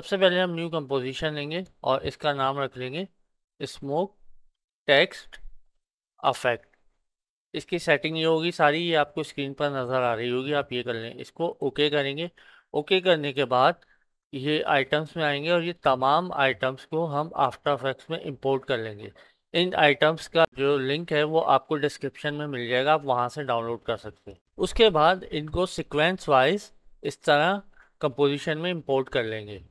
सबसे पहले हम न्यू कंपोजिशन लेंगे और इसका नाम रख लेंगे स्मोक टेक्स्ट अफेक्ट इसकी सेटिंग ये होगी सारी ये आपको स्क्रीन पर नज़र आ रही होगी आप ये कर लें इसको ओके करेंगे ओके करने के बाद ये आइटम्स में आएंगे और ये तमाम आइटम्स को हम आफ्टर अफेक्ट्स में इंपोर्ट कर लेंगे इन आइटम्स का जो लिंक है वो आपको डिस्क्रिप्शन में मिल जाएगा आप वहाँ से डाउनलोड कर सकते हैं उसके बाद इनको सिक्वेंस वाइज इस तरह कंपोजिशन में इंपोर्ट कर लेंगे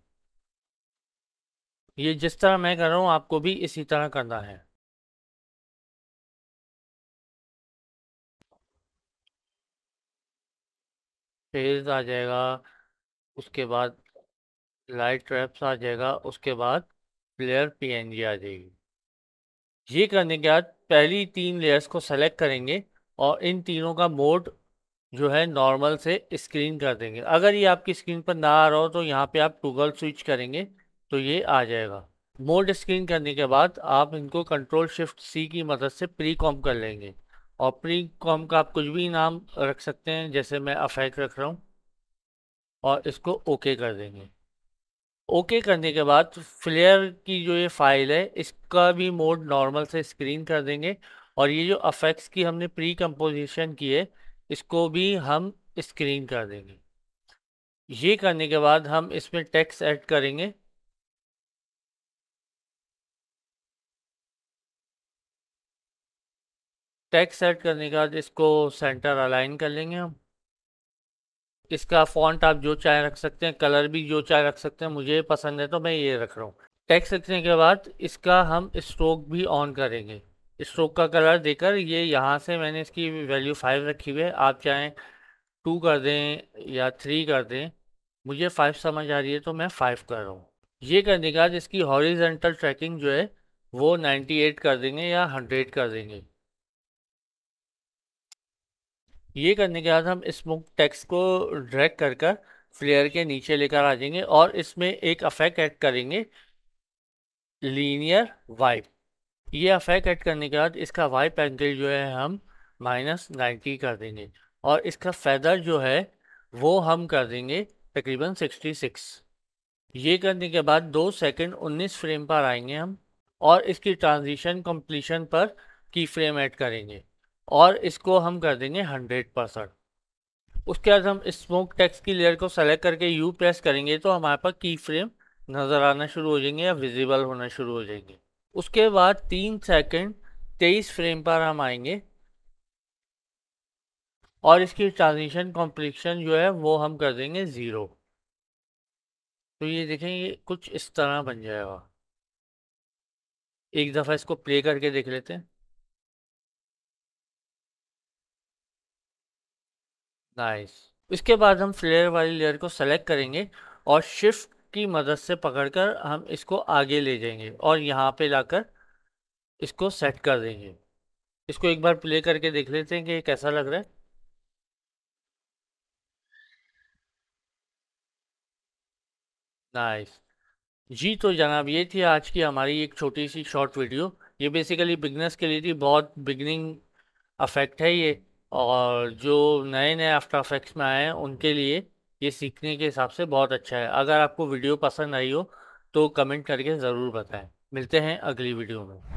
ये जिस तरह मैं कर रहा हूँ आपको भी इसी तरह करना है फेज आ जाएगा उसके बाद लाइट ट्रैप्स आ जाएगा उसके बाद लेयर पीएनजी आ जाएगी ये करने के बाद पहली तीन लेयर्स को सेलेक्ट करेंगे और इन तीनों का मोड जो है नॉर्मल से स्क्रीन कर देंगे अगर ये आपकी स्क्रीन पर ना आ रहा हो तो यहाँ पे आप टूगल स्विच करेंगे तो ये आ जाएगा मोड स्क्रीन करने के बाद आप इनको कंट्रोल शिफ्ट सी की मदद से प्री कॉम कर लेंगे और प्री कॉम का आप कुछ भी नाम रख सकते हैं जैसे मैं अफेक्ट रख रहा हूँ और इसको ओके कर देंगे ओके करने के बाद फ्लेयर की जो ये फाइल है इसका भी मोड नॉर्मल से स्क्रीन कर देंगे और ये जो अफेक्ट्स की हमने प्री कंपोजिशन की है इसको भी हम स्क्रीन कर देंगे ये करने के बाद हम इसमें टेक्स्ट ऐड करेंगे टेक्स सेट करने के बाद इसको सेंटर अलाइन कर लेंगे हम इसका फॉन्ट आप जो चाहे रख सकते हैं कलर भी जो चाहे रख सकते हैं मुझे पसंद है तो मैं ये रख रहा हूँ टैक्स रखने के बाद इसका हम स्ट्रोक भी ऑन करेंगे स्ट्रोक का कलर देकर ये यहाँ से मैंने इसकी वैल्यू फाइव रखी हुई है आप चाहें टू कर दें या थ्री कर दें मुझे फाइव समझ आ रही है तो मैं फाइव कर रहा हूँ ये करने के बाद इसकी हॉरिजेंटल ट्रैकिंग जो है वो नाइन्टी एट कर देंगे या हंड्रेड कर देंगे ये करने के बाद हम स्मोक टेक्स्ट को ड्रैग कर कर फ्लेयर के नीचे लेकर आ जाएंगे और इसमें एक अफेक्ट ऐड करेंगे लीनियर वाइप ये अफेक्ट ऐड करने के बाद इसका वाइप एंगल जो है हम माइनस नाइन्टी कर देंगे और इसका फैदर जो है वो हम कर देंगे तकरीबन सिक्सटी सिक्स ये करने के बाद दो सेकंड उन्नीस फ्रेम पर आएंगे हम और इसकी ट्रांजिशन कम्प्लीशन पर की फ्रेम ऐड करेंगे और इसको हम कर देंगे हंड्रेड परसेंट उसके बाद हम स्मोक टेक्स्ट की लेयर को सेलेक्ट करके यू प्रेस करेंगे तो हमारे पास की फ्रेम नज़र आना शुरू हो जाएंगे या विजिबल होना शुरू हो जाएंगे उसके बाद तीन सेकंड तेईस फ्रेम पर हम आएंगे और इसकी ट्रांजिशन कॉम्प्लिक्शन जो है वो हम कर देंगे ज़ीरो तो ये देखेंगे कुछ इस तरह बन जाएगा एक दफ़ा इसको प्ले करके देख लेते हैं नाइस इसके बाद हम फ्लेयर वाली लेयर को सेलेक्ट करेंगे और शिफ्ट की मदद से पकड़कर हम इसको आगे ले जाएंगे और यहाँ पे लाकर इसको सेट कर देंगे इसको एक बार प्ले करके देख लेते हैं कि कैसा लग रहा है नाइस जी तो जनाब ये थी आज की हमारी एक छोटी सी शॉर्ट वीडियो ये बेसिकली बिगनर्स के लिए थी बहुत बिगनिंग अफेक्ट है ये और जो नए नए आफ्टर अफेक्ट्स में आए हैं उनके लिए ये सीखने के हिसाब से बहुत अच्छा है अगर आपको वीडियो पसंद आई हो तो कमेंट करके ज़रूर बताएं मिलते हैं अगली वीडियो में